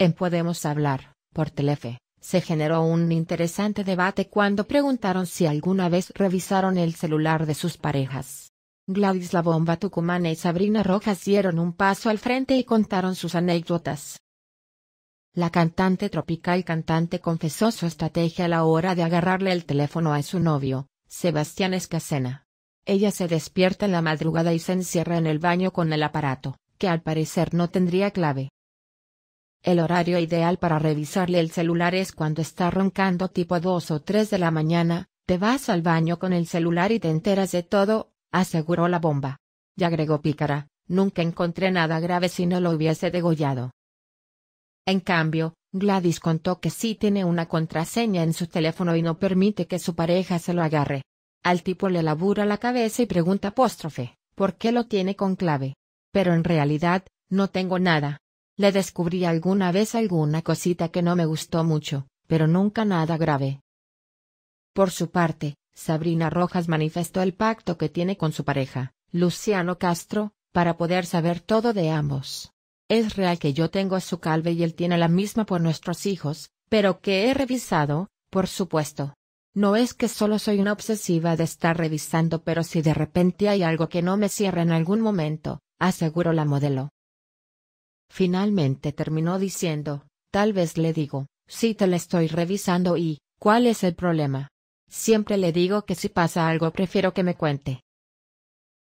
En Podemos Hablar, por Telefe, se generó un interesante debate cuando preguntaron si alguna vez revisaron el celular de sus parejas. Gladys La Bomba Tucumana y Sabrina Rojas dieron un paso al frente y contaron sus anécdotas. La cantante tropical cantante confesó su estrategia a la hora de agarrarle el teléfono a su novio, Sebastián Escacena. Ella se despierta en la madrugada y se encierra en el baño con el aparato, que al parecer no tendría clave. El horario ideal para revisarle el celular es cuando está roncando tipo dos o tres de la mañana, te vas al baño con el celular y te enteras de todo, aseguró la bomba. Y agregó Pícara, nunca encontré nada grave si no lo hubiese degollado. En cambio, Gladys contó que sí tiene una contraseña en su teléfono y no permite que su pareja se lo agarre. Al tipo le labura la cabeza y pregunta apóstrofe, ¿por qué lo tiene con clave? Pero en realidad, no tengo nada, le descubrí alguna vez alguna cosita que no me gustó mucho, pero nunca nada grave. Por su parte, Sabrina Rojas manifestó el pacto que tiene con su pareja, Luciano Castro, para poder saber todo de ambos. Es real que yo tengo a su calve y él tiene la misma por nuestros hijos, pero que he revisado, por supuesto. No es que solo soy una obsesiva de estar revisando, pero si de repente hay algo que no me cierra en algún momento, aseguró la modelo, Finalmente terminó diciendo, tal vez le digo, sí te la estoy revisando y, ¿cuál es el problema? Siempre le digo que si pasa algo prefiero que me cuente.